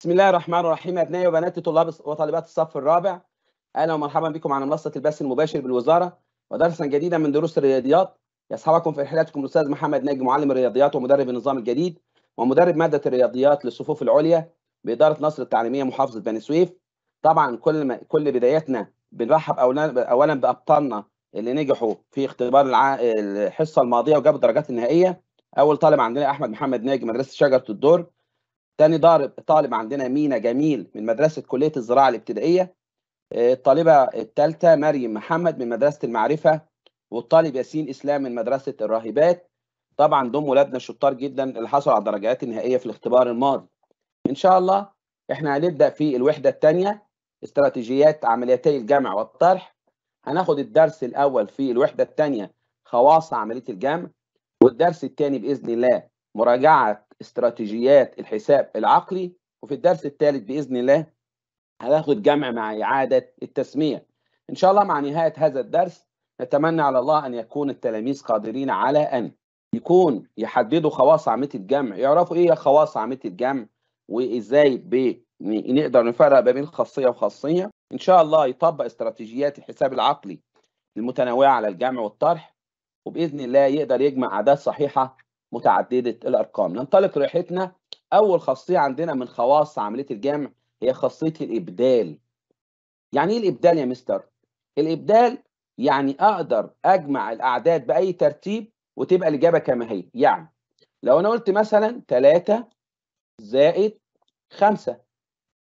بسم الله الرحمن الرحيم ابنائي وبناتي طلاب وطالبات الصف الرابع اهلا ومرحبا بكم على منصه البث المباشر بالوزاره ودرسا جديدا من دروس الرياضيات يصحبكم في رحلتكم الاستاذ محمد ناجي معلم الرياضيات ومدرب النظام الجديد ومدرب ماده الرياضيات للصفوف العليا باداره نصر التعليميه محافظه بني سويف طبعا كل ما كل بداياتنا بنرحب اولا بابطالنا اللي نجحوا في اختبار الع... الحصه الماضيه وجابوا الدرجات النهائيه اول طالب عندنا احمد محمد ناجي مدرسه شجره الدور تاني ضارب طالب عندنا مينا جميل من مدرسة كلية الزراعة الابتدائية آه، الطالبة الثالثة مريم محمد من مدرسة المعرفة والطالب ياسين إسلام من مدرسة الراهبات طبعا دول ولادنا الشطار جدا اللي حصلوا على الدرجات النهائية في الاختبار الماضي إن شاء الله احنا هنبدأ في الوحدة الثانية استراتيجيات عمليتي الجمع والطرح هناخد الدرس الأول في الوحدة الثانية خواص عملية الجمع والدرس الثاني بإذن الله مراجعة استراتيجيات الحساب العقلي وفي الدرس الثالث باذن الله هناخد جمع مع اعاده التسميه ان شاء الله مع نهايه هذا الدرس نتمنى على الله ان يكون التلاميذ قادرين على ان يكون يحددوا خواص عامه الجمع يعرفوا ايه خواص عامه الجمع وازاي نقدر نفرق ما بين خاصيه وخاصيه ان شاء الله يطبق استراتيجيات الحساب العقلي المتنوعه على الجمع والطرح وباذن الله يقدر يجمع اعداد صحيحه متعددة الأرقام ننطلق رحلتنا أول خاصية عندنا من خواص عملية الجمع هي خاصية الإبدال يعني إيه الإبدال يا مستر؟ الإبدال يعني أقدر أجمع الأعداد بأي ترتيب وتبقى الإجابة كما هي يعني لو أنا قلت مثلا 3 زائد 5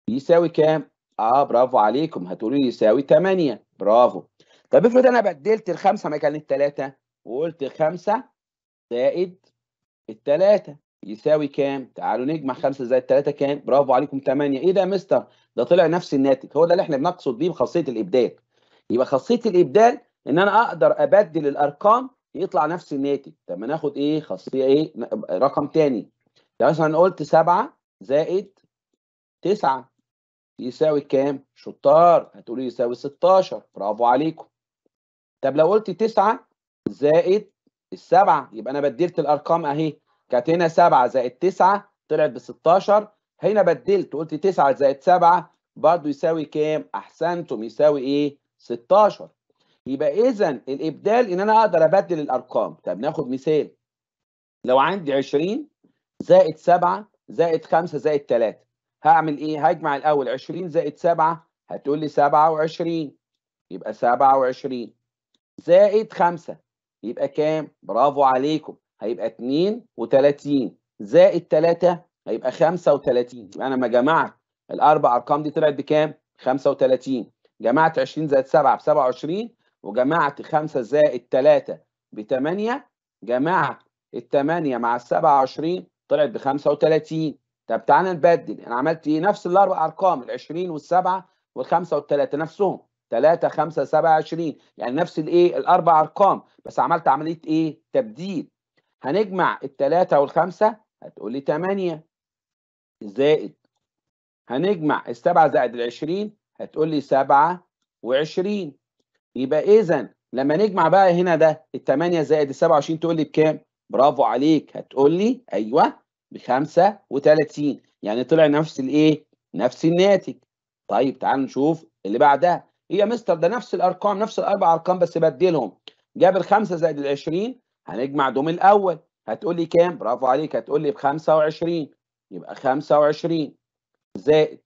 يساوي كام؟ اه برافو عليكم هتقولوا لي يساوي 8 برافو طب افرض انا بدلت الخمسه مكان الثلاثه وقلت 5 زائد التلاتة يساوي كام؟ تعالوا نجمع خمسة زائد تلاتة كام؟ برافو عليكم تمانية، ايه ده يا مستر؟ ده طلع نفس الناتج هو ده اللي احنا بنقصد بيه بخاصية الإبدال يبقى خاصية الإبدال إن أنا أقدر أبدل الأرقام يطلع نفس الناتج طب ما ناخد إيه خاصية إيه رقم تاني لو يعني مثلا قلت سبعة زائد تسعة يساوي كام؟ شطار هتقولوا يساوي 16 برافو عليكم طب لو قلت تسعة زائد السبعة يبقى أنا بدلت الأرقام أهي كانت هنا سبعة زائد تسعة طلعت ب 16 هنا بدلت قلت تسعة زائد سبعة برضه يساوي كام؟ أحسنتم يساوي إيه؟ 16 يبقى إذا الإبدال إن أنا أقدر أبدل الأرقام طب ناخد مثال لو عندي 20 زائد سبعة زائد خمسة زائد تلاتة هعمل إيه؟ هجمع الأول 20 زائد سبعة هتقول لي 27 يبقى 27 زائد خمسة يبقى كام؟ برافو عليكم هيبقى 32 زائد 3 هيبقى 35 يبقى انا لما جمعت الاربع ارقام دي طلعت بكام؟ 35 جمعت 20 زائد 7 ب 27 وجمعت 5 زائد 3 ب 8 جمعت ال 8 مع ال 27 طلعت ب 35 طب تعالى نبدل انا عملت ايه؟ نفس الاربع ارقام ال 20 وال 7 وال 5 وال 3 نفسهم 3 5 7 20 يعني نفس الايه الاربع ارقام بس عملت عمليه ايه تبديل هنجمع الثلاثه والخمسه هتقول لي 8 زائد هنجمع السبعة زائد ال 20 هتقول لي 7 و20 يبقى إذا لما نجمع بقى هنا ده ال 8 زائد ال 27 تقول لي بكام؟ برافو عليك هتقول لي أيوه ب 35 يعني طلع نفس الإيه؟ نفس الناتج طيب تعال نشوف اللي بعدها ايه يا مستر ده نفس الارقام نفس الاربع ارقام بس بدلهم جاب الخمسه زائد ال 20 هنجمع دوم الاول هتقول لي كام؟ برافو عليك هتقول لي ب 25 يبقى 25 زائد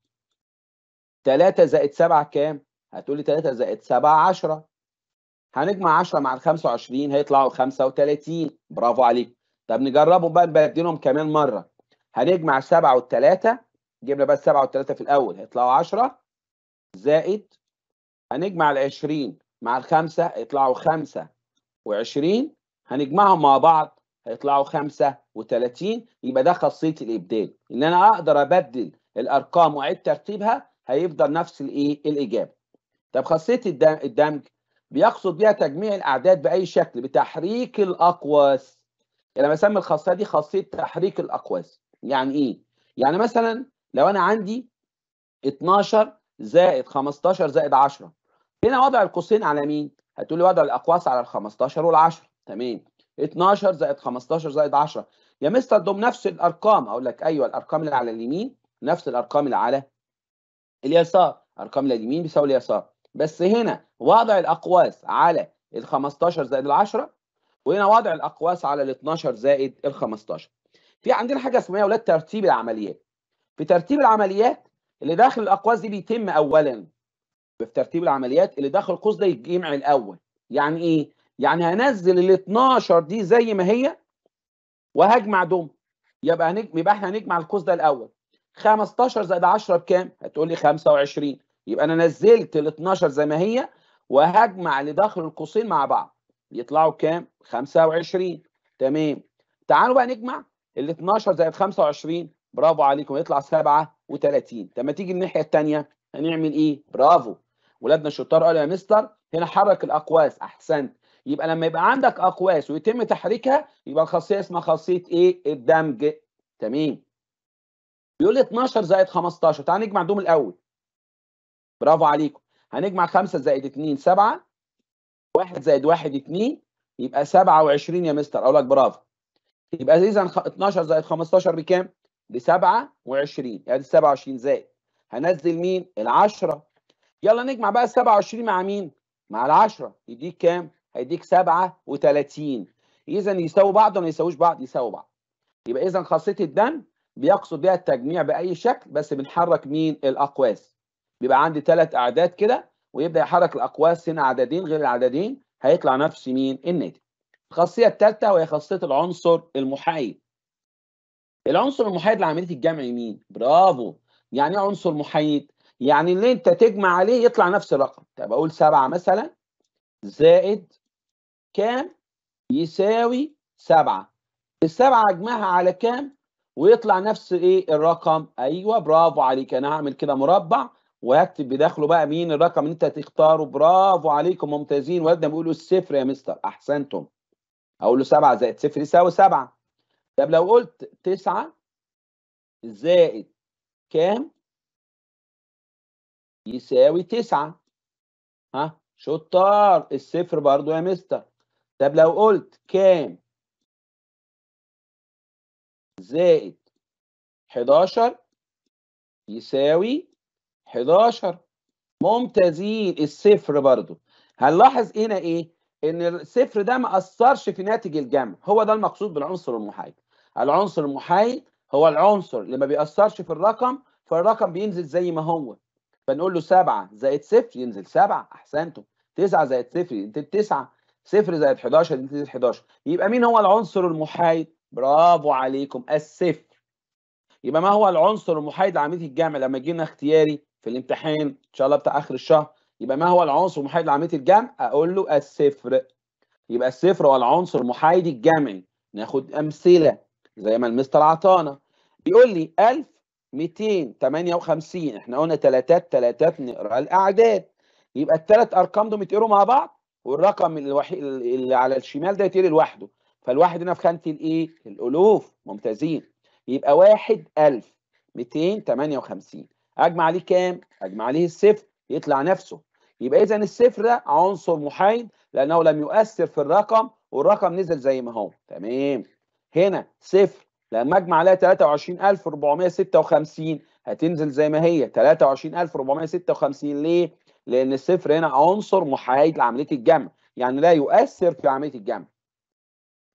3 زائد 7 كام؟ هتقول لي 3 زائد 7 10 هنجمع 10 مع ال 25 هيطلعوا 35 برافو عليك طب نجربهم بقى نبدلهم كمان مره هنجمع 7 و 3 جبنا بقى 7 و 3 في الاول هيطلعوا 10 زائد هنجمع ال 20 مع الخمسه يطلعوا وعشرين هنجمعهم مع بعض هيطلعوا 35 يبقى ده خاصيه الابدال ان انا اقدر ابدل الارقام واعيد ترتيبها هيفضل نفس الايه الاجابه. طب خاصيه الدمج بيقصد بيها تجميع الاعداد باي شكل بتحريك الاقواس. انا يعني بسمي الخاصيه دي خاصيه تحريك الاقواس. يعني ايه؟ يعني مثلا لو انا عندي 12 زائد 15 زائد 10 هنا وضع القوسين على مين؟ هتقول لي وضع الاقواس على ال 15 وال 10 تمام 12 زائد 15 زائد 10 يا مستر دوم نفس الارقام اقول لك ايوه الارقام اللي على اليمين نفس الارقام اللي على اليسار ارقام اللي اليمين بيساوي اليسار بس هنا وضع الاقواس على ال 15 زائد ال 10 وهنا وضع الاقواس على ال 12 زائد ال 15 في عندنا حاجه اسمها يا اولاد ترتيب العمليات في ترتيب العمليات اللي داخل الاقواس دي بيتم اولا في ترتيب العمليات اللي داخل القوس ده يتجمع الاول يعني ايه يعني هنزل ال 12 دي زي ما هي وهجمع دول يبقى هنجمع يبقى احنا هنجمع القوس ده الاول 15 زائد 10 بكام هتقول لي 25 يبقى انا نزلت ال 12 زي ما هي وهجمع اللي داخل القوسين مع بعض يطلعوا كام 25 تمام تعالوا بقى نجمع ال 12 زائد 25 برافو عليكم يطلع 37 طب ما تيجي الناحيه الثانيه هنعمل ايه برافو ولادنا الشطار قالوا يا مستر هنا حرك الاقواس احسنت يبقى لما يبقى عندك اقواس ويتم تحريكها يبقى الخاصيه اسمها خاصيه ايه الدمج تمام بيقول لي 12 زائد 15 تعال نجمع دوم الاول برافو عليكم هنجمع 5 زائد 2 7 1 زائد 1 2 يبقى 27 يا مستر اقول لك برافو يبقى اذا 12 زائد 15 بكام؟ ب 27 يعني 27 زائد هنزل مين؟ ال 10 يلا نجمع بقى ال 27 مع مين؟ مع ال 10 يديك كام؟ هيديك 37 اذا يساووا بعض ولا ما يساووش بعض؟ يساووا بعض. يبقى اذا خاصيه الدم بيقصد بيها التجميع باي شكل بس بنحرك مين؟ الاقواس. بيبقى عندي ثلاث اعداد كده ويبدا يحرك الاقواس هنا عددين غير العددين هيطلع نفس مين؟ الناتج. الخاصيه الثالثه وهي خاصيه العنصر المحايد. العنصر المحايد لعمليه الجمع مين؟ برافو. يعني ايه عنصر محايد؟ يعني اللي انت تجمع عليه يطلع نفس الرقم طب اقول 7 مثلا زائد كام يساوي 7 السبعة اجمعها على كام ويطلع نفس ايه الرقم ايوه برافو عليك انا هعمل كده مربع وهكتب بداخله بقى مين الرقم اللي انت تختاره برافو عليكم ممتازين ولدنا بيقولوا الصفر يا مستر احسنتم اقول له 7 زائد صفر يساوي 7 طب لو قلت 9 زائد كام يساوي تسعة ها شطار الصفر برضو يا مستر طب لو قلت كام زائد 11 يساوي 11 ممتازين الصفر برضو هنلاحظ هنا ايه ان الصفر ده ما اثرش في ناتج الجمع هو ده المقصود بالعنصر المحايد العنصر المحايد هو العنصر اللي ما بيأثرش في الرقم فالرقم بينزل زي ما هو فنقول له 7 زائد 0 ينزل 7 احسنتم 9 زائد 0 ينزل 9 0 زائد 11 ينزل 11 يبقى مين هو العنصر المحايد؟ برافو عليكم الصفر يبقى ما هو العنصر المحايد لعمليه الجمع لما جينا اختياري في الامتحان ان شاء الله بتاع اخر الشهر يبقى ما هو العنصر المحايد لعمليه الجمع؟ اقول له الصفر يبقى الصفر هو العنصر المحايد الجمعي ناخد امثله زي ما المستر عطانا بيقول لي 1000 258 احنا قلنا تلاتات تلاتات نقرا الاعداد يبقى التلات ارقام دول يتقروا مع بعض والرقم الوحيد اللي على الشمال ده يتقري لوحده فالواحد هنا في خانه الايه؟ الالوف ممتازين يبقى 1258 اجمع عليه كام؟ اجمع عليه الصفر يطلع نفسه يبقى اذا الصفر ده عنصر محايد لانه لم يؤثر في الرقم والرقم نزل زي ما هو تمام هنا صفر لما اجمع عليها 23456 هتنزل زي ما هي 23456 ليه؟ لان الصفر هنا عنصر محايد لعمليه الجمع يعني لا يؤثر في عمليه الجمع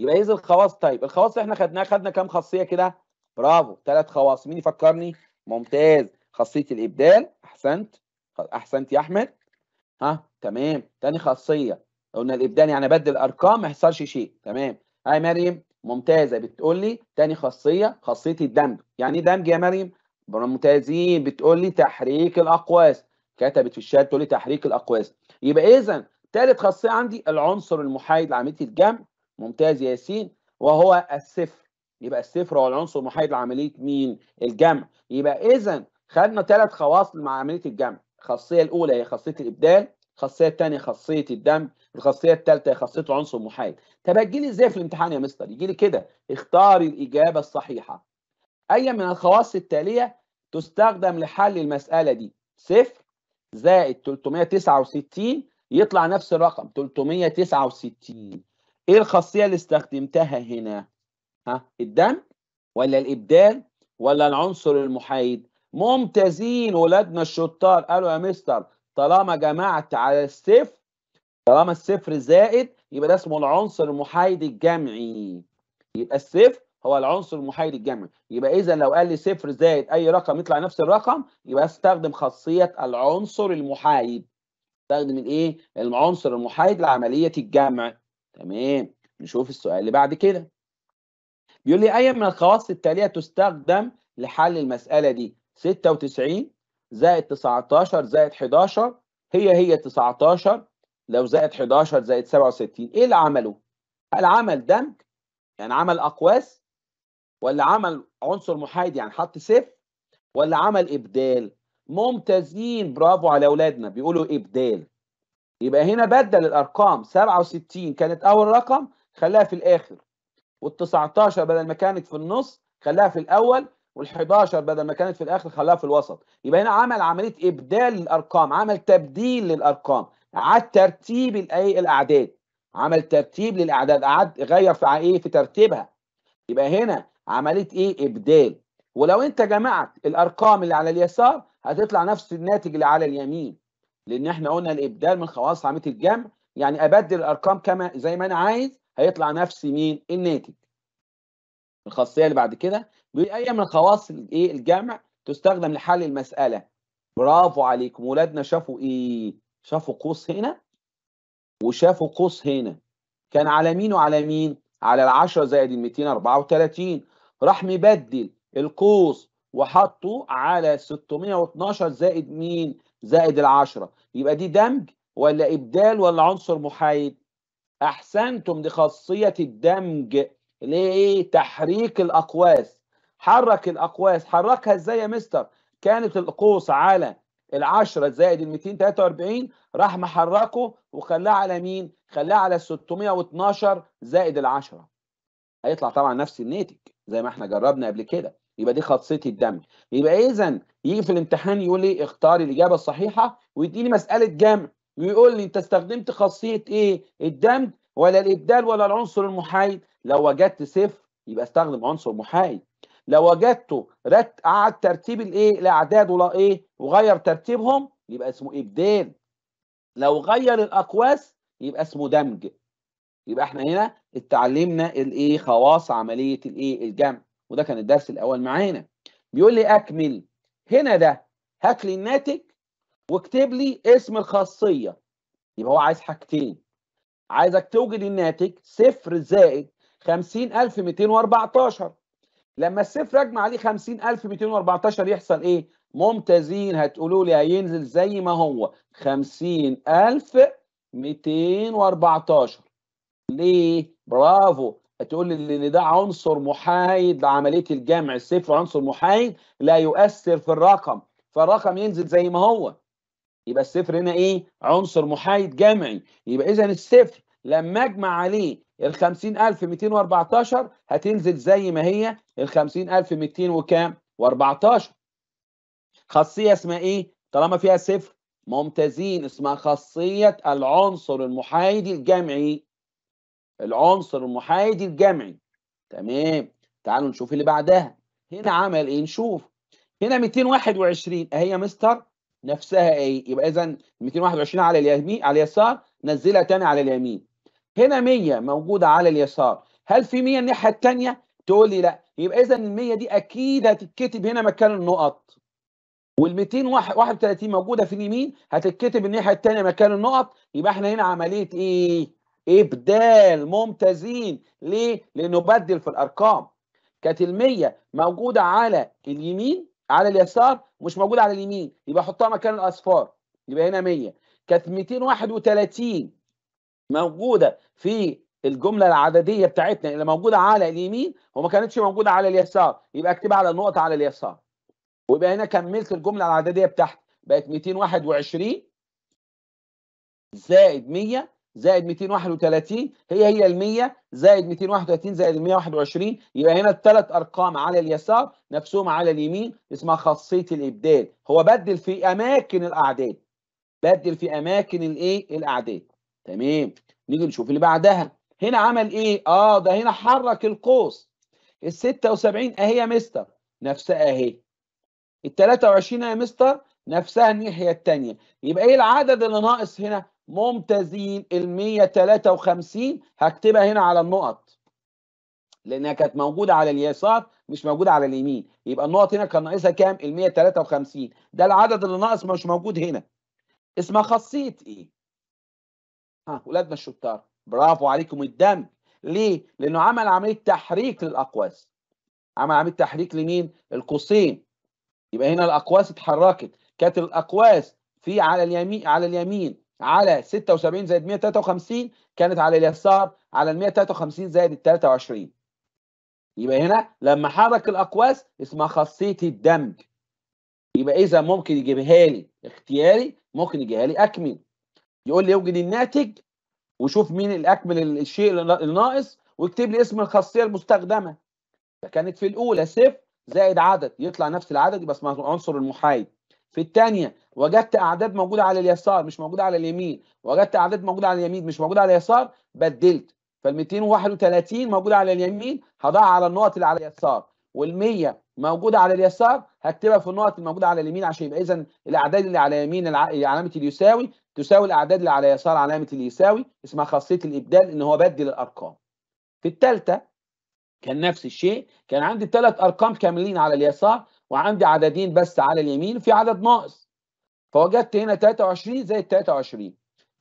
يبقى ايه الخواص طيب الخواص اللي احنا خدناها خدنا كام خاصيه كده؟ برافو ثلاث خواص مين يفكرني؟ ممتاز خاصيه الابدال احسنت احسنت يا احمد ها تمام تاني خاصيه قلنا الابدال يعني بدل ارقام ما يحصلش شيء تمام هاي مريم ممتازه بتقول لي تاني خاصيه خاصيه الدمج يعني ايه دمج يا مريم ممتازين بتقول لي تحريك الاقواس كتبت في الشات تقول لي تحريك الاقواس يبقى اذا ثالث خاصيه عندي العنصر المحايد لعمليه الجمع ممتاز يا ياسين وهو الصفر يبقى الصفر هو العنصر المحايد لعمليه مين الجمع يبقى اذا خدنا ثلاث خواص مع عمليه الجمع الخاصيه الاولى هي خاصيه الابدال الخاصيه الثانيه خاصيه الدمج الخاصيه الثالثه خاصيه عنصر محايد طب هتجي لي ازاي في الامتحان يا مستر يجي لي كده اختار الاجابه الصحيحه اي من الخواص التاليه تستخدم لحل المساله دي صفر زائد 369 يطلع نفس الرقم 369 ايه الخاصيه اللي استخدمتها هنا ها الدم ولا الابدال ولا العنصر المحايد ممتازين ولادنا الشطار قالوا يا مستر طالما جمعت على الصفر طالما الصفر زائد يبقى ده اسمه العنصر المحايد الجمعي يبقى الصفر هو العنصر المحايد الجمعي يبقى اذا لو قال لي صفر زائد اي رقم يطلع نفس الرقم يبقى استخدم خاصيه العنصر المحايد استخدم الايه العنصر المحايد لعمليه الجمع تمام نشوف السؤال اللي بعد كده بيقول لي اي من الخواص التاليه تستخدم لحل المساله دي 96 زائد 19 زائد 11 هي هي 19 لو زائد 11 زائد 67 ايه اللي عمله؟ هل عمل دمج؟ يعني عمل اقواس؟ ولا عمل عنصر محايد يعني حط صفر؟ ولا عمل ابدال؟ ممتازين برافو على اولادنا بيقولوا ابدال. يبقى هنا بدل الارقام 67 كانت اول رقم خلاها في الاخر. وال19 بدل ما كانت في النص خلاها في الاول وال11 بدل ما كانت في الاخر خلاها في الوسط يبقى هنا عمل عمليه ابدال للارقام عمل تبديل للارقام عاد ترتيب الايه الاعداد عمل ترتيب للاعداد قعد غير في ايه في ترتيبها يبقى هنا عمليه ايه ابدال ولو انت جمعت الارقام اللي على اليسار هتطلع نفس الناتج اللي على اليمين لان احنا قلنا الابدال من خواص عمليه الجمع يعني ابدل الارقام كما زي ما انا عايز هيطلع نفس مين الناتج الخاصيه اللي بعد كده باي من خواص الايه الجمع تستخدم لحل المساله برافو عليكم ولادنا شافوا ايه شافوا قوس هنا وشافوا قوس هنا كان على مين وعلى مين على ال10 زائد ال 234 راح مبدل القوس وحطه على 612 زائد مين زائد ال10 يبقى دي دمج ولا ابدال ولا عنصر محايد احسنتم دي خاصيه الدمج ليه تحريك الاقواس حرك الاقواس حركها ازاي يا مستر كانت القوس على ال 10 زائد ال 243 راح محركه وخلاه على مين؟ خلاه على ال 612 زائد ال 10 هيطلع طبعا نفس الناتج زي ما احنا جربنا قبل كده يبقى دي خاصيه الدم يبقى اذا يجي في الامتحان يقول لي اختار الاجابه الصحيحه ويديني مساله جمع ويقول لي انت استخدمت خاصيه ايه؟ الدمج ولا الابدال ولا العنصر المحايد؟ لو وجدت صفر يبقى استخدم عنصر محايد لو وجدته رت قعد ترتيب الايه الاعداد ولا ايه وغير ترتيبهم يبقى اسمه ابدال لو غير الاقواس يبقى اسمه دمج يبقى احنا هنا اتعلمنا الايه خواص عمليه الايه الجمع وده كان الدرس الاول معانا بيقول لي اكمل هنا ده هات لي الناتج واكتب لي اسم الخاصيه يبقى هو عايز حاجتين عايزك توجد الناتج صفر زائد 50214 لما الصفر اجمع عليه 50214 يحصل ايه؟ ممتازين هتقولوا لي هينزل زي ما هو 50214 ليه؟ برافو هتقول لي ان ده عنصر محايد لعمليه الجمع الصفر عنصر محايد لا يؤثر في الرقم فالرقم ينزل زي ما هو يبقى الصفر هنا ايه؟ عنصر محايد جمعي يبقى اذا الصفر لما اجمع عليه ال 50214 هتنزل زي ما هي ال 50200 وكام؟ و14 خاصية اسمها ايه؟ طالما فيها صفر ممتازين اسمها خاصية العنصر المحايدي الجمعي العنصر المحايدي الجمعي تمام تعالوا نشوف اللي بعدها هنا عمل ايه نشوف هنا 221 اهي مستر نفسها ايه يبقى اذا 221 على اليمين على اليسار نزلها تاني على اليمين هنا 100 موجوده على اليسار هل في 100 الناحيه الثانيه تقول لي لا يبقى اذا ال 100 دي اكيد هتتكتب هنا مكان النقط وال 231 موجوده في اليمين هتتكتب الناحيه الثانيه مكان النقط يبقى احنا هنا عمليه ايه ابدال ممتازين ليه لانه بدل في الارقام كانت ال100 موجوده على اليمين على اليسار مش موجوده على اليمين يبقى احطها مكان الاصفار يبقى هنا 100 كانت 231 موجوده في الجمله العدديه بتاعتنا اللي موجوده على اليمين وما كانتش موجوده على اليسار يبقى اكتبها على النقطه على اليسار ويبقى هنا كملت الجمله العدديه بتاعتي بقت 221 زائد 100 زائد 231 هي هي ال 100 زائد 231 زائد 121 يبقى هنا الثلاث ارقام على اليسار نفسهم على اليمين اسمها خاصيه الابدال هو بدل في اماكن الاعداد بدل في اماكن الايه الاعداد تمام نيجي نشوف اللي بعدها هنا عمل ايه اه ده هنا حرك القوس ال 76 اهي يا مستر نفسها اهي ال 23 يا مستر نفسها الناحيه الثانيه يبقى ايه العدد اللي ناقص هنا ممتازين ال 153 هكتبها هنا على النقط لانها كانت موجوده على اليسار مش موجوده على اليمين يبقى النقط هنا كان ناقصها كام ال 153 ده العدد اللي ناقص مش موجود هنا اسمها خاصيه ايه ها ولادنا الشطار برافو عليكم الدم ليه؟ لأنه عمل عملية تحريك للأقواس عمل عملية تحريك لمين؟ القوسين يبقى هنا الأقواس اتحركت كانت الأقواس في على اليمين على اليمين على 76 زائد 153 كانت على اليسار على ال 153 زائد ال 23 يبقى هنا لما حرك الأقواس اسمها خاصية الدمج يبقى إذا ممكن يجيبها لي اختياري ممكن يجيبها لي أكمل يقول لي اوجد الناتج وشوف مين الاكمل الشيء الناقص واكتب لي اسم الخاصيه المستخدمه كانت في الاولى صفر زائد عدد يطلع نفس العدد يبقى اسمها عنصر المحايد في الثانيه وجدت اعداد موجوده على اليسار مش موجوده على اليمين وجدت اعداد موجوده على اليمين مش موجوده على اليسار بدلت فال 231 موجوده على اليمين هضعها على النقط اللي على اليسار وال 100 موجوده على اليسار هكتبها في النقط الموجوده على اليمين عشان يبقى اذا الاعداد اللي على يمين علامه اليساوي تساوي الاعداد اللي على يسار علامه اليساوي اسمها خاصيه الابدال ان هو بدل الارقام في الثالثه كان نفس الشيء كان عندي ثلاث ارقام كاملين على اليسار وعندي عددين بس على اليمين في عدد ناقص فوجدت هنا 23 زائد 23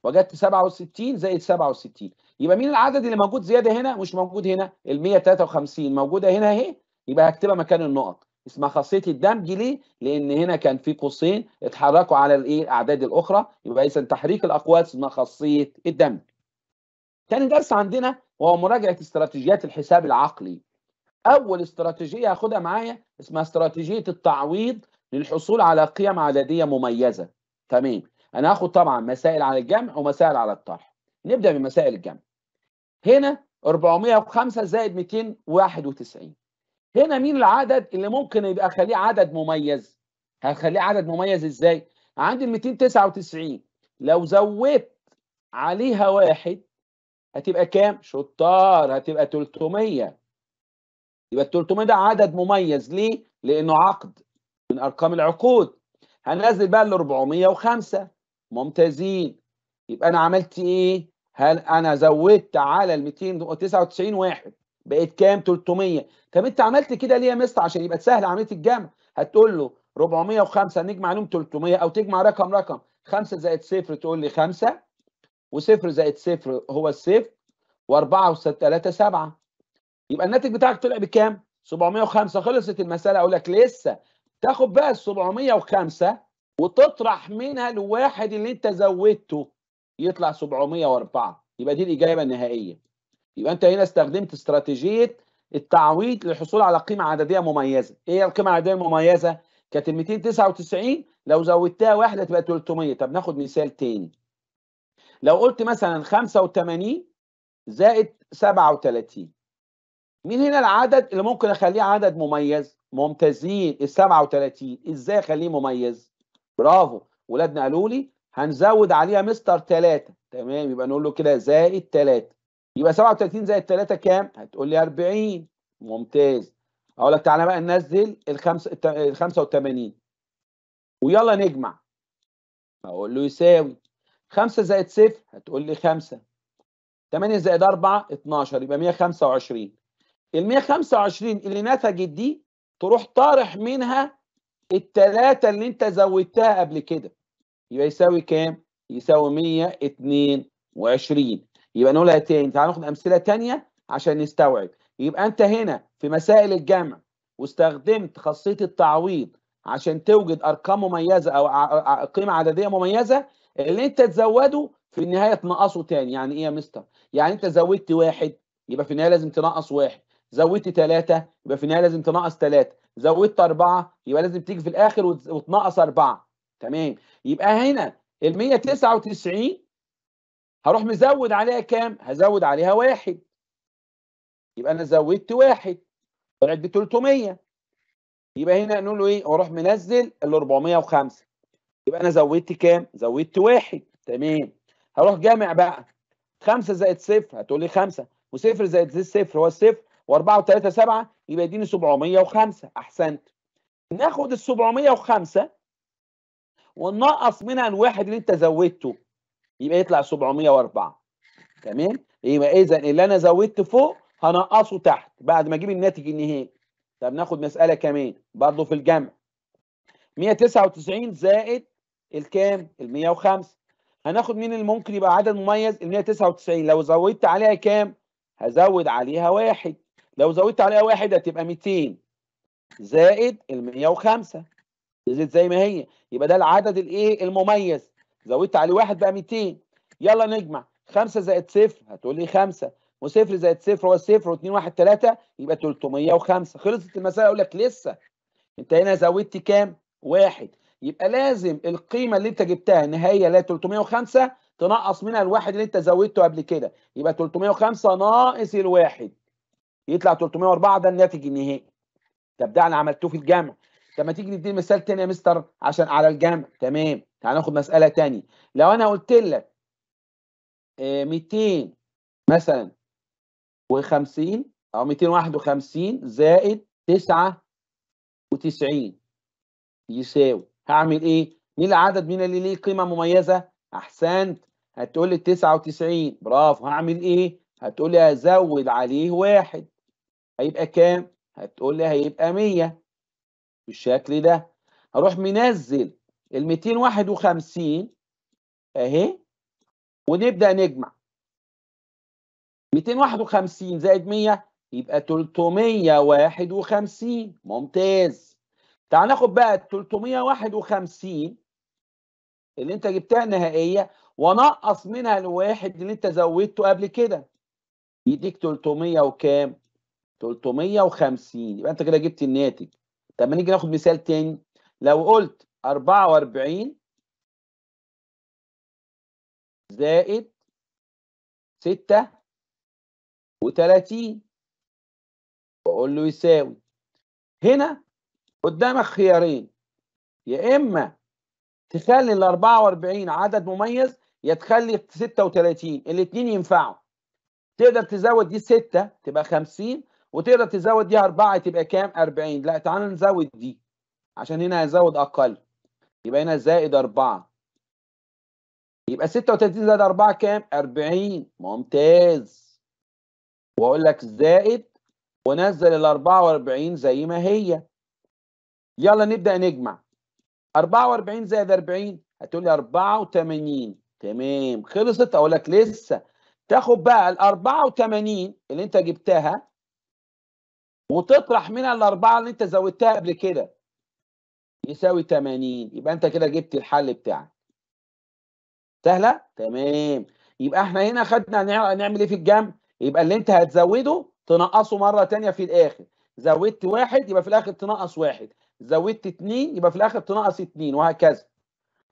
وجدت 67 زائد 67 يبقى مين العدد اللي موجود زياده هنا مش موجود هنا ال 153 موجوده هنا اهي يبقى هكتبها مكان النقط اسمها خاصيه الدمج ليه؟ لان هنا كان في قوسين اتحركوا على الايه؟ الاعداد الاخرى يبقى اذا تحريك الاقوات اسمها خاصيه الدمج. تاني درس عندنا هو مراجعه استراتيجيات الحساب العقلي. اول استراتيجيه هاخدها معايا اسمها استراتيجيه التعويض للحصول على قيم عدديه مميزه. تمام. انا هاخد طبعا مسائل على الجمع ومسائل على الطرح. نبدا بمسائل الجمع. هنا 405 زائد 291 هنا مين العدد اللي ممكن يبقى اخليه عدد مميز هخليه عدد مميز ازاي عندي ال 299 لو زودت عليها واحد هتبقى كام شطار هتبقى 300 يبقى ال 300 ده عدد مميز ليه لانه عقد من ارقام العقود هنزل بقى ل 405 ممتازين يبقى انا عملت ايه هل انا زودت على ال 299 واحد بقت كام 300 طب انت عملت كده ليه يا مستر عشان يبقى سهل عمليه الجمع هتقول له 405 نجمع لهم 300 او تجمع رقم رقم 5 زائد 0 تقول لي 5 و0 زائد 0 هو الصفر و4 و3 7 يبقى الناتج بتاعك طلع بكام 705 خلصت المساله اقول لك لسه تاخد بقى ال 705 وتطرح منها الواحد اللي انت زودته يطلع 704 يبقى دي الاجابه النهائيه يبقى انت هنا استخدمت استراتيجيه التعويض للحصول على قيمه عدديه مميزه ايه القيمه العدديه المميزه كانت 299 لو زودتها واحده تبقى 300 طب ناخد مثال تاني لو قلت مثلا 85 زائد 37 مين هنا العدد اللي ممكن اخليه عدد مميز ممتازين ال 37 ازاي اخليه مميز برافو ولادنا قالوا لي هنزود عليها مستر 3 تمام يبقى نقول له كده زائد 3 يبقى 37 زائد 3 كام؟ هتقول لي 40 ممتاز اقول لك تعالى بقى ننزل ال 85 ويلا نجمع اقول له يساوي 5 زائد 0 هتقول لي 5 8 زائد 4 12 يبقى 125 ال 125 اللي نتجت دي تروح طارح منها الثلاثة اللي انت زودتها قبل كده يبقى يساوي كام؟ يساوي 122 يبقى نقولها تاني تعال ناخد امثله تانيه عشان نستوعب يبقى انت هنا في مسائل الجمع واستخدمت خاصيه التعويض عشان توجد ارقام مميزه او قيمه عدديه مميزه اللي انت تزوده في النهايه تنقصه تاني يعني ايه يا مستر يعني انت زودت واحد يبقى في النهايه لازم تنقص واحد زودت ثلاثة يبقى في النهايه لازم تنقص ثلاثة زودت أربعة يبقى لازم تيجي في الاخر وتنقص أربعة تمام يبقى هنا ال 199 هروح مزود عليها كام؟ هزود عليها واحد يبقى انا زودت واحد طلعت ب 300 يبقى هنا نقول له ايه؟ واروح منزل ال 405 يبقى انا زودت كام؟ زودت واحد تمام هروح جامع بقى 5 زائد صفر هتقول لي 5 وصفر زائد صفر هو الصفر و4 و3 7 يبقى يديني 705 احسنت ناخد ال 705 وننقص منها الواحد اللي انت زودته يبقى يطلع 704 تمام يبقى اذا اللي انا زودت فوق هنقصه تحت بعد ما اجيب الناتج النهائي طب ناخد مساله كمان برضه في الجمع 199 زائد الكام ال 105 هناخد مين اللي ممكن يبقى عدد مميز ال 199 لو زودت عليها كام هزود عليها واحد لو زودت عليها واحد هتبقى 200 زائد ال 105 زي ما هي يبقى ده العدد الايه المميز زودت عليه واحد بقى 200 يلا نجمع 5 زائد 0 هتقول لي 5 وصفر زائد صفر هو صفر و2 1 3 يبقى 305 خلصت المساله اقول لك لسه انت هنا زودت كام؟ واحد يبقى لازم القيمه اللي انت جبتها النهائيه اللي هي 305 تنقص منها الواحد اللي انت زودته قبل كده يبقى 305 ناقص الواحد يطلع 304 ده الناتج النهائي طب ده انا عملته في الجمع طب ما تيجي ندي مثال تاني يا مستر عشان على الجمع تمام تعال ناخد مساله تانية لو انا قلت لك 200 آه، مثلا و50 او 251 زائد 99 يساوي هعمل ايه؟ مين العدد من اللي ليه قيمه مميزه؟ احسنت هتقول لي 99 برافو هعمل ايه؟ هتقول لي هزود عليه واحد هيبقى كام؟ هتقول لي هيبقى 100 بالشكل ده هروح منزل ال 251 اهي ونبدا نجمع 251 زائد 100 يبقى 351 ممتاز تعال ناخد بقى ال 351 اللي انت جبتها النهائيه ونقص منها الواحد اللي انت زودته قبل كده يديك 300 وكام 350 يبقى انت كده جبت الناتج طب ما نيجي ناخد مثال تاني لو قلت 44 زائد 36 واقول له يساوي هنا قدامك خيارين يا اما تخلي ال 44 عدد مميز يا تخلي 36 الاثنين ينفعوا تقدر تزود دي 6 تبقى 50 وتقدر تزود دي 4 تبقى كام 40 لا تعال نزود دي عشان هنا هيزود اقل يبقى هنا زائد 4 يبقى 36 زائد 4 كام 40 ممتاز واقول لك زائد ونزل ال 44 زي ما هي يلا نبدا نجمع 44 زائد 40 هتقول لي 84 تمام خلصت اقول لك لسه تاخد بقى ال 84 اللي انت جبتها وتطرح منها الاربعه اللي انت زودتها قبل كده يساوي 80 يبقى انت كده جبت الحل بتاعك سهله تمام يبقى احنا هنا خدنا نعمل ايه في الجمع يبقى اللي انت هتزوده تنقصه مره ثانيه في الاخر زودت واحد يبقى في الاخر تنقص واحد زودت اثنين يبقى في الاخر تنقص اثنين وهكذا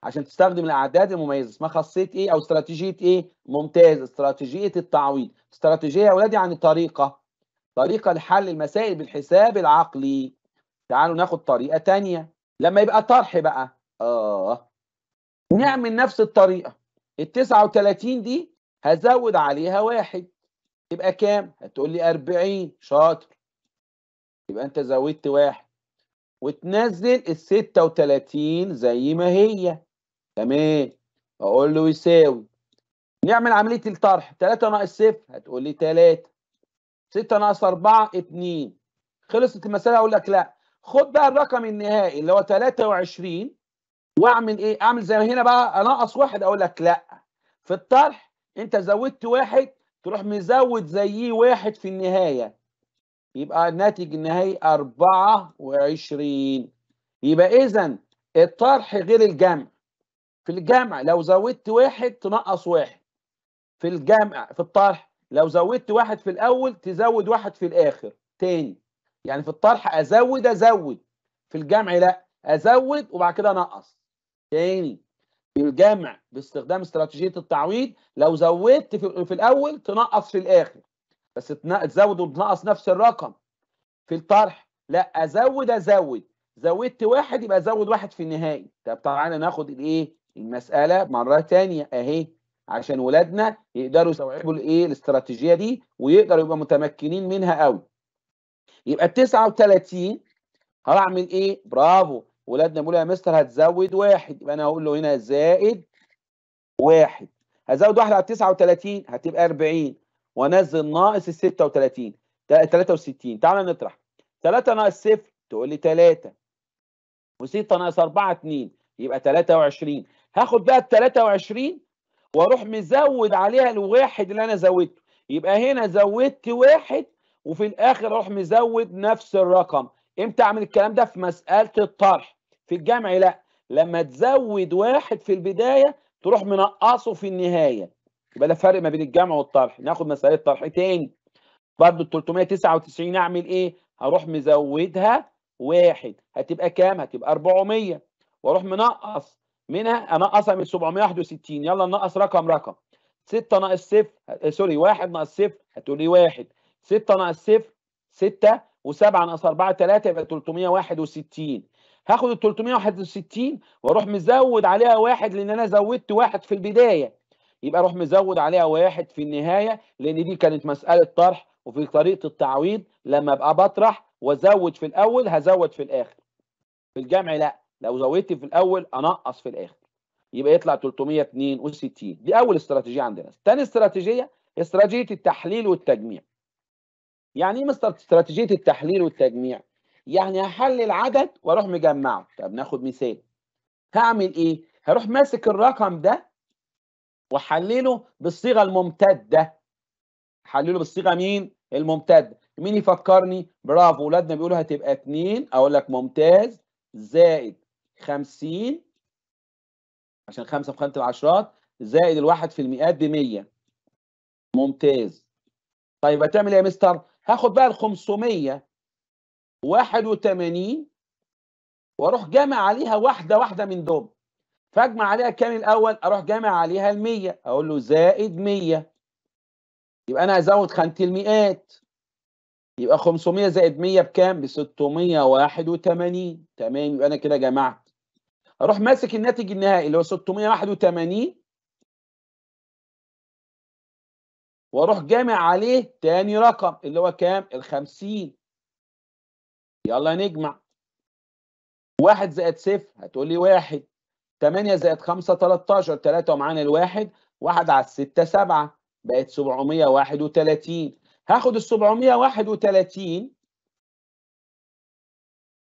عشان تستخدم الاعداد المميزه اسمها خاصيه ايه او استراتيجيه ايه ممتاز استراتيجيه التعويض استراتيجيه يا ولادي يعني طريقه طريقه لحل المسائل بالحساب العقلي تعالوا ناخد طريقه ثانيه لما يبقى طرح بقى اه نعمل نفس الطريقه ال 39 دي هزود عليها واحد يبقى كام؟ هتقول لي 40 شاطر يبقى انت زودت واحد وتنزل ال 36 زي ما هي تمام اقول له يساوي نعمل عمليه الطرح 3 ناقص 0 هتقول لي 3 6 ناقص 4 2 خلصت المساله اقول لك لا خد بقى الرقم النهائي اللي هو 23 واعمل ايه؟ اعمل زي هنا بقى انقص واحد اقول لك لا في الطرح انت زودت واحد تروح مزود زيه واحد في النهايه يبقى الناتج النهائي 24 يبقى اذا الطرح غير الجمع في الجمع لو زودت واحد تنقص واحد في الجمع في الطرح لو زودت واحد في الاول تزود واحد في الاخر تاني يعني في الطرح ازود ازود في الجمع لا ازود وبعد كده انقص تاني في الجمع باستخدام استراتيجيه التعويض لو زودت في الاول تنقص في الاخر بس تزود وتنقص نفس الرقم في الطرح لا ازود ازود زودت واحد يبقى ازود واحد في النهائي طب تعالى ناخد الايه المساله مره ثانيه اهي عشان ولادنا يقدروا يستوعبوا الايه الاستراتيجيه دي ويقدروا يبقوا متمكنين منها قوي يبقى ال 39 هعمل ايه؟ برافو ولادنا بيقولوا يا مستر هتزود واحد يبقى انا هقول له هنا زائد واحد هزود واحد على 39 هتبقى 40 وانزل ناقص ال 36 63 تعالى نطرح 3 ناقص 0 تقول لي 3 و6 ناقص 4 2 يبقى 23 هاخد بقى ال 23 واروح مزود عليها الواحد اللي انا زودته يبقى هنا زودت واحد وفي الاخر اروح مزود نفس الرقم امتى اعمل الكلام ده في مساله الطرح في الجمع لا لما تزود واحد في البدايه تروح منقصه في النهايه يبقى ده فرق ما بين الجمع والطرح ناخد مساله الطرح تاني برضه ال 399 اعمل ايه هروح مزودها واحد هتبقى كام هتبقى 400 واروح منقص منها انقصها من 761 يلا ننقص رقم رقم 6 ناقص 0 سوري 1 ناقص 0 هتقول لي 1 6 ناقص صفر 6 و7 ناقص 4 3 يبقى 361 هاخد ال 361 واروح مزود عليها واحد لان انا زودت واحد في البدايه يبقى اروح مزود عليها واحد في النهايه لان دي كانت مساله طرح وفي طريقه التعويض لما ابقى بطرح وازود في الاول هزود في الاخر في الجمع لا لو زودت في الاول انقص في الاخر يبقى يطلع 362 دي اول استراتيجيه عندنا ثاني استراتيجيه استراتيجيه التحليل والتجميع يعني ايه استراتيجيه التحليل والتجميع يعني هحلل عدد واروح مجمعه طب ناخد مثال هعمل ايه هروح ماسك الرقم ده واحلله بالصيغه الممتده احلله بالصيغه مين الممتده مين يفكرني برافو ولادنا بيقولوا هتبقى 2 اقول لك ممتاز زائد 50 عشان 5 في 5 العشرات زائد الواحد في المئات ب 100 ممتاز طيب هتعمل ايه يا مستر هاخد بقى ال 581 واروح جامع عليها واحده واحده من دول فاجمع عليها كام الاول اروح جامع عليها ال 100 اقول له زائد 100 يبقى انا هزود خانه المئات يبقى 500 زائد 100 بكام ب 681 تمام يبقى انا كده جمعت اروح ماسك الناتج النهائي اللي هو 681 واروح جامع عليه تاني رقم اللي هو كام ال 50 يلا نجمع 1 زائد صفر هتقول لي 1 8 زائد 5 13 3 ومعانا الواحد 1 على 6 7 بقت 731 هاخد ال 731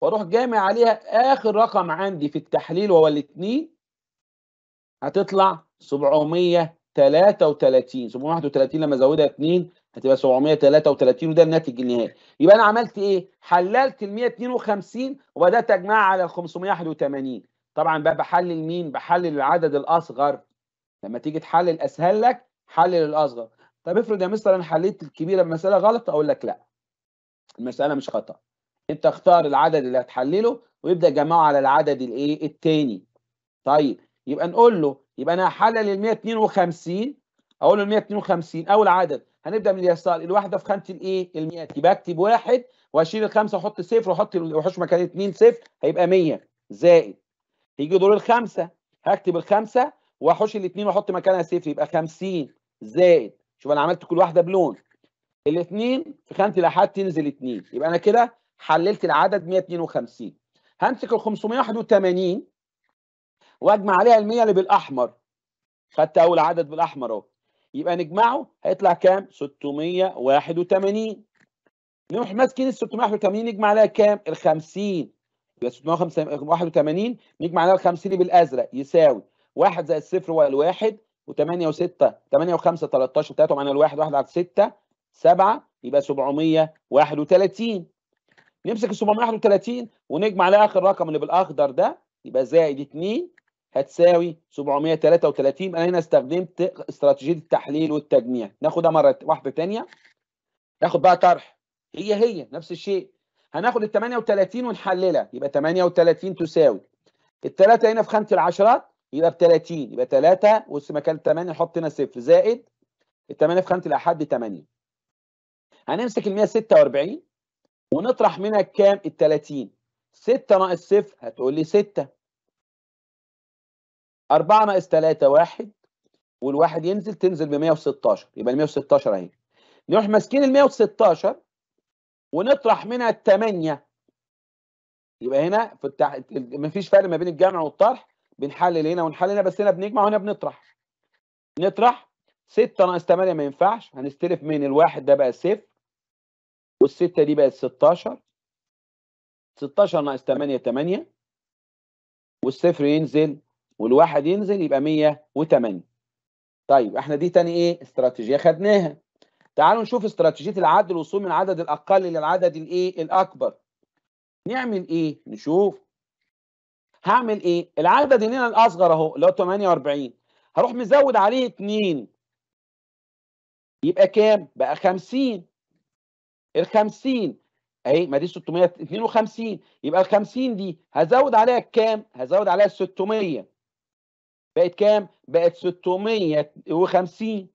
واروح جامع عليها اخر رقم عندي في التحليل وهو الاثنين هتطلع 700 733 731 لما ازودها 2 هتبقى 733 وده الناتج النهائي يبقى انا عملت ايه حللت ال 152 وبدات اجمعها على ال 581 طبعا بقى بحلل مين بحلل العدد الاصغر لما تيجي تحلل اسهل لك حلل الاصغر طب افرض يا مستر انا حليت الكبيره المساله غلط اقول لك لا المساله مش خطا انت اختار العدد اللي هتحلله ويبدا جمعه على العدد الايه الثاني طيب يبقى نقول له يبقى انا هحلل ال 152 اقول له 152 اول عدد هنبدا من اليسار الواحده في خانه الايه؟ ال 100 يبقى اكتب واحد واشيل الخمسه واحط صفر واحط واحوش مكان اثنين صفر هيبقى 100 زائد يجي دور الخمسه هكتب الخمسه واحوش الاثنين واحط مكانها صفر يبقى 50 زائد شوف انا عملت كل واحده بلون الاثنين في خانه الاحاد تنزل اثنين يبقى انا كده حللت العدد 152 همسك ال 581 واجمع عليها ال100 اللي بالاحمر خدت اول عدد بالاحمر اهو يبقى نجمعه هيطلع كام 681 نروح ماسكين ال 681 نجمع عليها كام ال 50 يبقى 681 نجمع عليها ال 50 اللي بالازرق يساوي 1 زائد 0 هو 1 و8 و6 8 و5 13 3 ال الواحد 1 على 6 7 يبقى 731 نمسك ال 731 ونجمع عليها اخر رقم اللي بالاخضر ده يبقى زائد 2 هتساوي 733 انا هنا استخدمت استراتيجيه التحليل والتجميع ناخدها مره واحده ثانيه ناخد بقى طرح هي هي نفس الشيء هناخد ال 38 ونحللها يبقى 38 تساوي الثلاثه هنا في خانه العشرات يبقى ب 30 يبقى 3 وس مكان 8 نحط هنا صفر زائد ال 8 في خانه الاحاد 8 هنمسك ال 146 ونطرح منها كام ال 30 6 ناقص صفر هتقول لي 6 4 ناقص 3 1 والواحد ينزل تنزل ب 116 يبقى ال 116 اهي نروح ماسكين ال 116 ونطرح منها 8 يبقى هنا في التع... مفيش فرق ما بين الجمع والطرح بنحلل هنا ونحلل هنا بس هنا بنجمع وهنا بنطرح نطرح 6 ناقص 8 ما ينفعش هنستلف من الواحد ده بقى صفر 6 دي بقت 16 16 ناقص 8 8 والصفر ينزل والواحد ينزل يبقى 108 طيب احنا دي تاني ايه استراتيجيه خدناها تعالوا نشوف استراتيجيه العد الوصول من العدد الاقل للعدد الايه الاكبر نعمل ايه نشوف هعمل ايه العدد هنا الاصغر اهو اللي هو 48 هروح مزود عليه 2 يبقى كام بقى 50 ال 50 اهي ما دي 652 يبقى ال 50 دي هزود عليها كام هزود عليها 600 بقت كام؟ بقت 650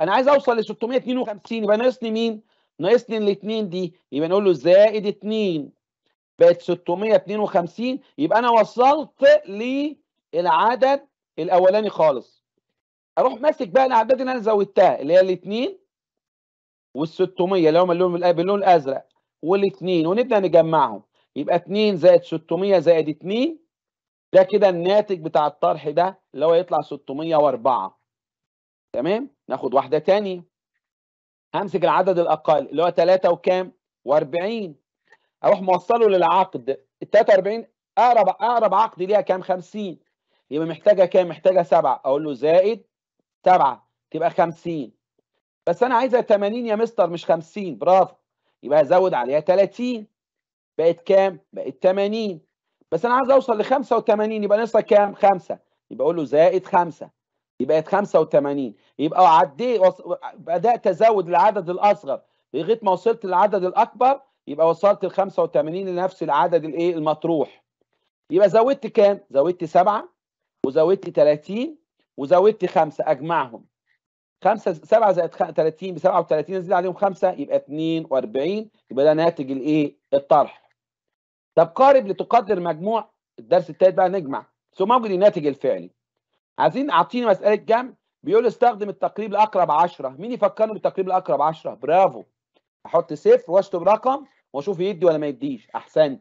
انا عايز اوصل ل 652 يبقى ناقصني مين؟ ناقصني الاثنين دي يبقى نقول له زائد 2 بقت 652 يبقى انا وصلت للعدد الاولاني خالص اروح ماسك بقى الاعداد اللي انا زودتها اللي هي الاثنين وال600 اللي هم اللون باللون الازرق والاثنين ونبدا نجمعهم يبقى 2 زائد 600 زائد 2 ده كده الناتج بتاع الطرح ده اللي هو يطلع 604 تمام ناخد واحده تانية همسك العدد الاقل اللي هو 3 وكام و40 اروح موصله للعقد ال 43 اقرب اقرب عقد ليها كام 50 يبقى محتاجه كام محتاجه 7 اقول له زائد 7 تبقى 50 بس انا عايزها 80 يا مستر مش 50 برافو يبقى هزود عليها 30 بقت كام بقت 80 بس انا عايز اوصل ل 85 يبقى ناقصها كام؟ 5 يبقى اقول له زائد 5 يبقى 85 يبقى عديت بدات ازود العدد الاصغر لغايه ما وصلت للعدد الاكبر يبقى وصلت ل 85 لنفس العدد الايه المطروح يبقى زودت كام؟ زودت 7 وزودت 30 وزودت 5 اجمعهم 5 7 زائد 30 ب 37 ازيد عليهم 5 يبقى 42 يبقى ده ناتج الايه؟ الطرح طب قارب لتقدر مجموع الدرس الثالث بقى نجمع ثم موجود الناتج الفعلي عايزين اعطيني مساله جمع بيقول استخدم التقريب الاقرب 10 مين يفكرني بالتقريب الاقرب 10 برافو احط صفر واشطب رقم واشوف يدي ولا ما يديش احسنت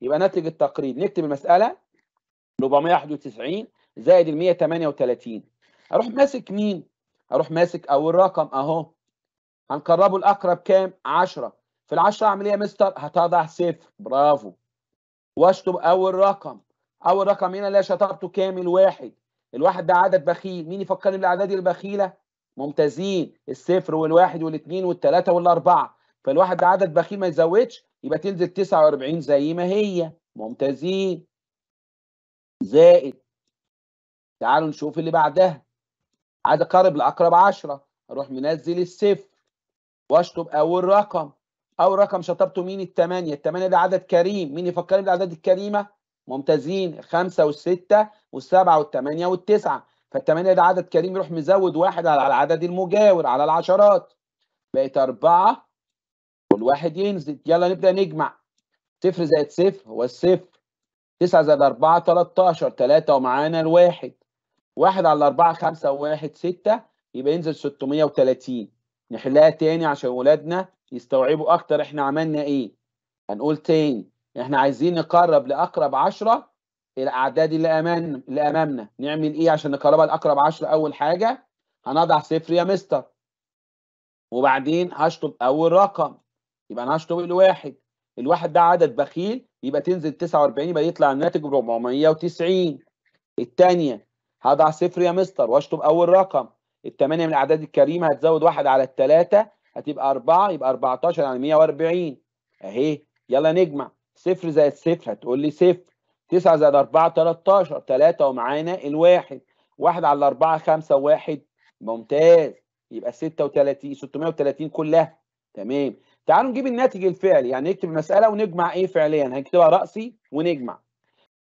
يبقى ناتج التقريب نكتب المساله 491 زائد ال 138 اروح ماسك مين اروح ماسك اول رقم اهو هنقربه الاقرب كام 10 في العشرة أعمل إيه يا مستر؟ هتضع صفر برافو واشطب أول رقم أول رقم هنا اللي شطبته كامل واحد الواحد ده عدد بخيل مين يفكرني بالأعداد البخيلة؟ ممتازين الصفر والواحد والاثنين والثلاثة والأربعة فالواحد ده عدد بخيل ما يزودش يبقى تنزل 49 زي ما هي ممتازين زائد تعالوا نشوف اللي بعدها عدد قرب الأقرب 10 أروح منزل الصفر واشطب أول رقم او رقم شطبته مين الثمانيه الثمانيه ده عدد كريم مين يفكرني بالاعداد الكريمه ممتازين الخمسه والسته والسبعه والثمانيه والتسعه فالثمانيه ده عدد كريم يروح مزود واحد على العدد المجاور على العشرات بقت اربعه والواحد ينزل يلا نبدا نجمع صفر زائد صفر هو الصفر تسعة زائد أربعة 13 تلاتة ومعانا الواحد واحد على الأربعة خمسة وواحد ستة يبقى ينزل 630 نحلها تاني عشان ولادنا يستوعبوا اكتر احنا عملنا ايه هنقول تاني احنا عايزين نقرب لاقرب عشرة الاعداد اللي امامنا اللي امامنا نعمل ايه عشان نقربها لاقرب عشرة اول حاجه هنضع صفر يا مستر وبعدين هشطب اول رقم يبقى انا هشطب الواحد الواحد ده عدد بخيل يبقى تنزل 49 يبقى يطلع الناتج 490 الثانيه هضع صفر يا مستر واشطب اول رقم الثمانيه من الاعداد الكريمه هتزود واحد على الثلاثه هتبقى 4 يبقى 14 يعني 140 اهي يلا نجمع صفر زائد صفر هتقول لي صفر 9 زائد 4 13 3 ومعانا الواحد واحد على 4 5 1 ممتاز يبقى 36 630 كلها تمام تعالوا نجيب الناتج الفعلي يعني نكتب المساله ونجمع ايه فعليا هنكتبها راسي ونجمع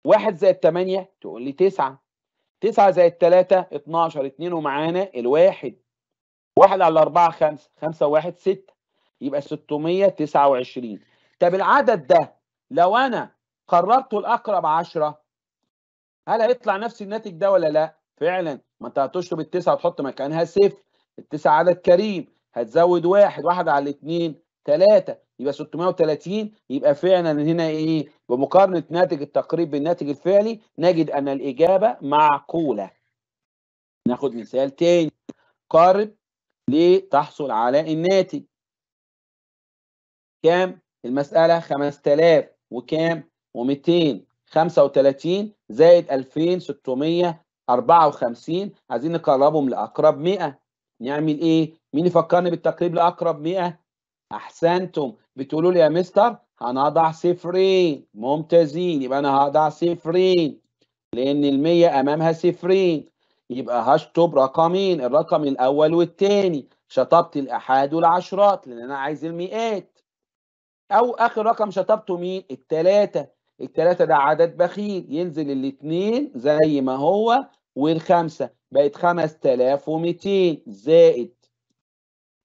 1 زائد 8 تقول لي 9 9 زائد 3 12 2 ومعانا الواحد واحد على أربعة خمسة خمسة واحد ستة يبقى 629 طب العدد ده لو أنا قررته الأقرب عشرة هل هيطلع نفس الناتج ده ولا لا؟ فعلا ما أنت هتشرب التسعة وتحط مكانها صفر التسعة عدد كريم هتزود واحد واحد على الاثنين ثلاثة يبقى 630 يبقى فعلا هنا ايه بمقارنه ناتج التقريب بالناتج الفعلي نجد ان الاجابه معقوله ناخد مثال تاني قارب لتحصل على الناتج كام المسألة 5000 وكام و235 زائد 2654 عايزين نقربهم لأقرب 100 نعمل إيه؟ مين يفكرني بالتقريب لأقرب 100؟ أحسنتم بتقولوا لي يا مستر هنضع صفرين ممتازين يبقى أنا هضع صفرين لأن المية أمامها صفرين يبقى هشطب رقمين الرقم الاول والثاني شطبت الاحاد والعشرات لان انا عايز المئات او اخر رقم شطبته مين الثلاثه الثلاثه ده عدد بخيل ينزل الاثنين زي ما هو والخمسه بقت 5200 زائد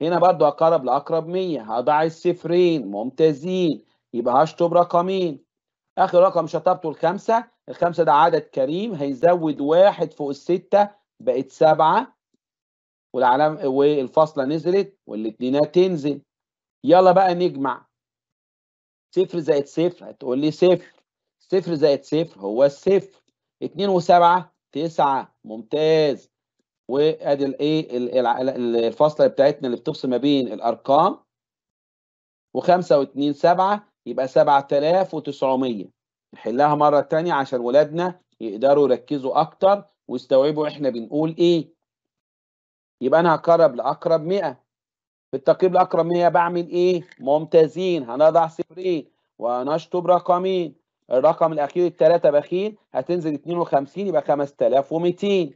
هنا برضو اقرب لاقرب 100 هضع الصفرين ممتازين يبقى هشطب رقمين اخر رقم شطبته الخمسه الخمسة ده عدد كريم هيزود واحد فوق الستة بقت سبعة والعلامة والفاصلة نزلت والاتنينة تنزل يلا بقى نجمع صفر زائد صفر هتقول لي صفر صفر زائد صفر هو الصفر اتنين وسبعة تسعة ممتاز وادي الايه الفاصلة بتاعتنا اللي بتفصل ما بين الارقام وخمسة واتنين سبعة يبقى سبعة تلاف وتسعمية نحلها مرة تانية عشان ولادنا يقدروا يركزوا أكتر ويستوعبوا إحنا بنقول إيه يبقى أنا هقرب لأقرب 100 في التقريب لأقرب 100 بعمل إيه؟ ممتازين هنضع صفرين إيه؟ وهنشطب رقمين الرقم الأخير التلاتة بخيل هتنزل 52 يبقى 5200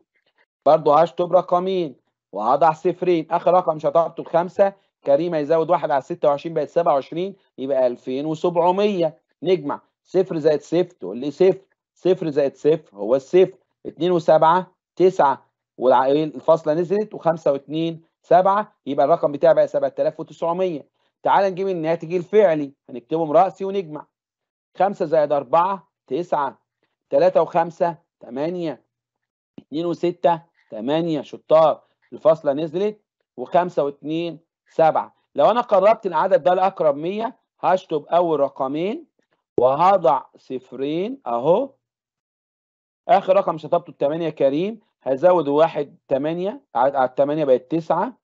برضه هشطب رقمين وهضع صفرين آخر رقم شطبته الخمسة كريمة يزود واحد على 26 بقت 27 يبقى 2700 نجمع صفر زائد صفر تقول لي صفر صفر زائد صفر هو الصفر 2 و7 9 والفاصله نزلت و5 و2 7 يبقى الرقم بتاعي بقى 7900 تعال نجيب الناتج الفعلي هنكتبهم راسي ونجمع 5 زائد 4 9 3 و5 8 2 و6 8 شطار الفاصله نزلت و5 و2 7 لو انا قربت العدد ده لاقرب 100 هشطب اول رقمين وهضع صفرين اهو اخر رقم شطبته 8 كريم هزود 1 8 على 8 بقت 9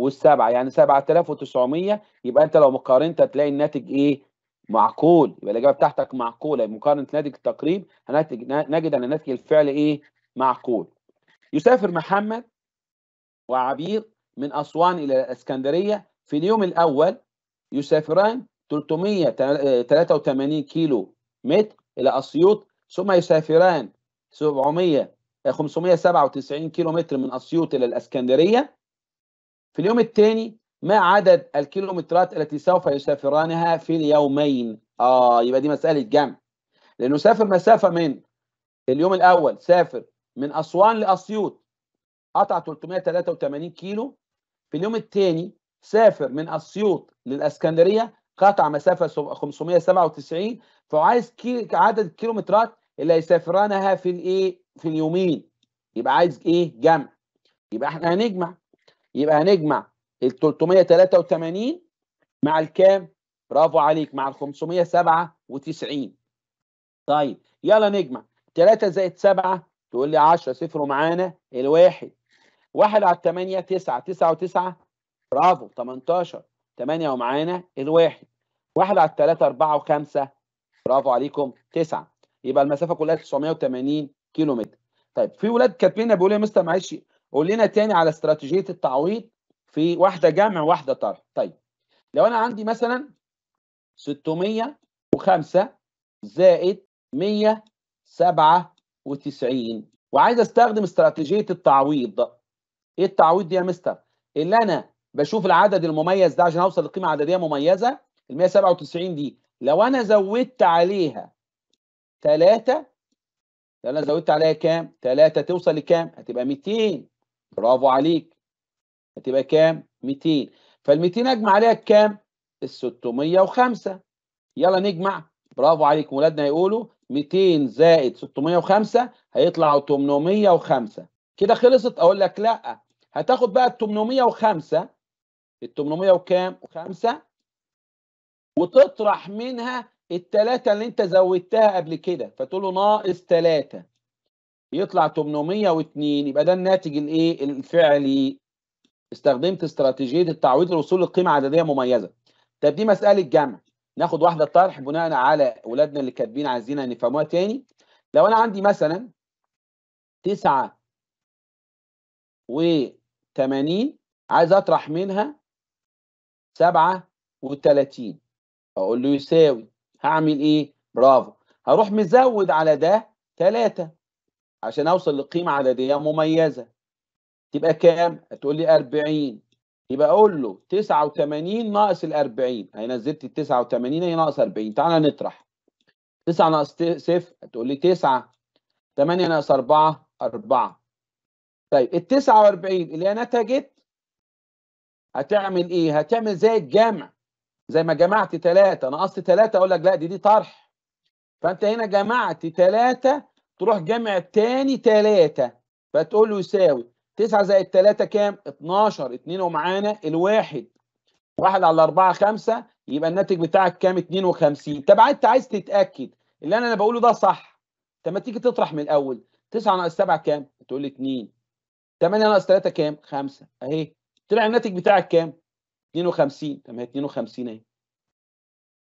وال7 يعني 7900 يبقى انت لو مقارنت هتلاقي الناتج ايه؟ معقول يبقى الاجابه بتاعتك معقوله مقارنه ناتج التقريب هنتج نجد ان ناتج الفعل ايه؟ معقول. يسافر محمد وعبير من اسوان الى الاسكندريه في اليوم الاول يسافران 383 كيلو متر الى اسيوط ثم يسافران 700 597 كيلو متر من اسيوط الى الاسكندريه في اليوم الثاني ما عدد الكيلومترات التي سوف يسافرانها في اليومين اه يبقى دي مساله جمع لانه سافر مسافه من اليوم الاول سافر من اسوان لاسيوط قطع 383 كيلو في اليوم الثاني سافر من اسيوط للاسكندريه قطع مسافه 597 فعايز عايز عدد الكيلومترات اللي هيسافرانها في الايه في اليومين يبقى عايز ايه جمع يبقى احنا هنجمع يبقى هنجمع ال 383 مع الكام برافو عليك مع ال 597 طيب يلا نجمع 3 زائد 7 تقول لي 10 صفر معانا الواحد واحد على 8 9 9 و9 برافو 18 8 ومعانا الواحد واحد على 3 4 و5 برافو عليكم 9 يبقى المسافه كلها 980 كيلو متر طيب في ولاد كاتبين لنا بيقولوا يا مستر معلش قول لنا تاني على استراتيجيه التعويض في واحده جمع واحده طرح طيب لو انا عندي مثلا 605 زائد 197 وعايز استخدم استراتيجيه التعويض ايه التعويض دي يا مستر اللي انا بشوف العدد المميز ده عشان اوصل لقيمه عدديه مميزه ال 197 دي لو انا زودت عليها 3 لو انا زودت عليها كام؟ 3 توصل لكام؟ هتبقى 200 برافو عليك هتبقى كام؟ 200 فال 200 اجمع عليها كام؟ ال 605 يلا نجمع برافو عليك ولادنا هيقولوا 200 زائد 605 هيطلع 805 كده خلصت اقول لك لا هتاخد بقى ال 805 ال 800 وكام؟ وخمسه وتطرح منها الثلاثه اللي انت زودتها قبل كده فتقول له ناقص ثلاثه يطلع 802 يبقى ده الناتج الايه؟ الفعلي استخدمت استراتيجيه التعويض للوصول لقيمه عدديه مميزه. طب دي مساله جمع ناخد واحده طرح بناء على اولادنا اللي كاتبين عايزين نفهموها تاني. لو انا عندي مثلا 9 و 80 عايز اطرح منها 37 اقول له يساوي هعمل ايه برافو هروح مزود على ده 3 عشان اوصل لقيمه عدديه مميزه تبقى كام هتقول لي 40 يبقى اقول له 89 ناقص ال 40 انا نزلت ال 89 هي ناقص 40 تعالى نطرح 9 ناقص 0 هتقول لي 9 8 ناقص 4 4 طيب ال 49 اللي هي نتجت هتعمل ايه هتعمل زي الجمع زي ما جمعت ثلاثة نقصت ثلاثة اقول لك لا دي دي طرح فانت هنا جمعت ثلاثة تروح جمع تاني ثلاثة فتقول له يساوي 9 زائد 3 كام 12 2 ومعانا الواحد واحد على 4 5 يبقى الناتج بتاعك كام 52 طب انت عايز تتاكد اللي انا انا بقوله ده صح طب ما تيجي تطرح من الاول 9 ناقص 7 كام تقول لي 2 8 ناقص 3 كام 5 اهي طلع الناتج بتاعك كام 52 طب ما هي 52 اهي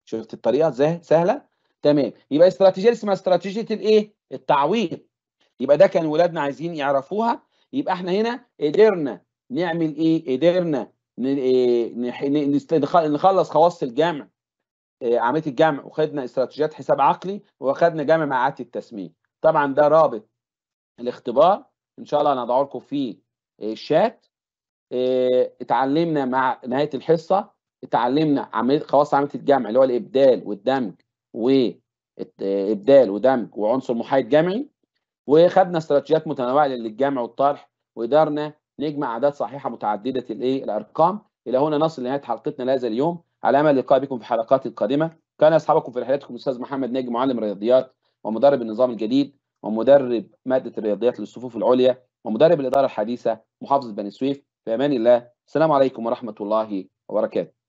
شفت الطريقه ازاي سهله تمام يبقى استراتيجيه اسمها استراتيجيه الايه التعويض يبقى ده كان ولادنا عايزين يعرفوها يبقى احنا هنا قدرنا نعمل ايه قدرنا آه، نخلص خواص الجمع آه، عمليه الجمع وخدنا استراتيجيات حساب عقلي وخدنا جمع مع اعاده التسميه طبعا ده رابط الاختبار ان شاء الله انا هضعه لكم في الشات آه، اتعلمنا مع نهايه الحصه اتعلمنا عمليه خواص عمليه الجمع اللي هو الابدال والدمج وابدال ودمج وعنصر محايد جمعي وخدنا استراتيجيات متنوعه للجمع والطرح وقدرنا نجمع اعداد صحيحه متعدده الايه الارقام الى هنا نصل لنهايه حلقتنا لهذا اليوم على امل اللقاء بكم في حلقات القادمه كان اصحابكم في رحلتكم الاستاذ محمد ناجي معلم الرياضيات ومدرب النظام الجديد ومدرب ماده الرياضيات للصفوف العليا ومدرب الاداره الحديثه محافظه بني سويف في أمان الله السلام عليكم ورحمة الله وبركاته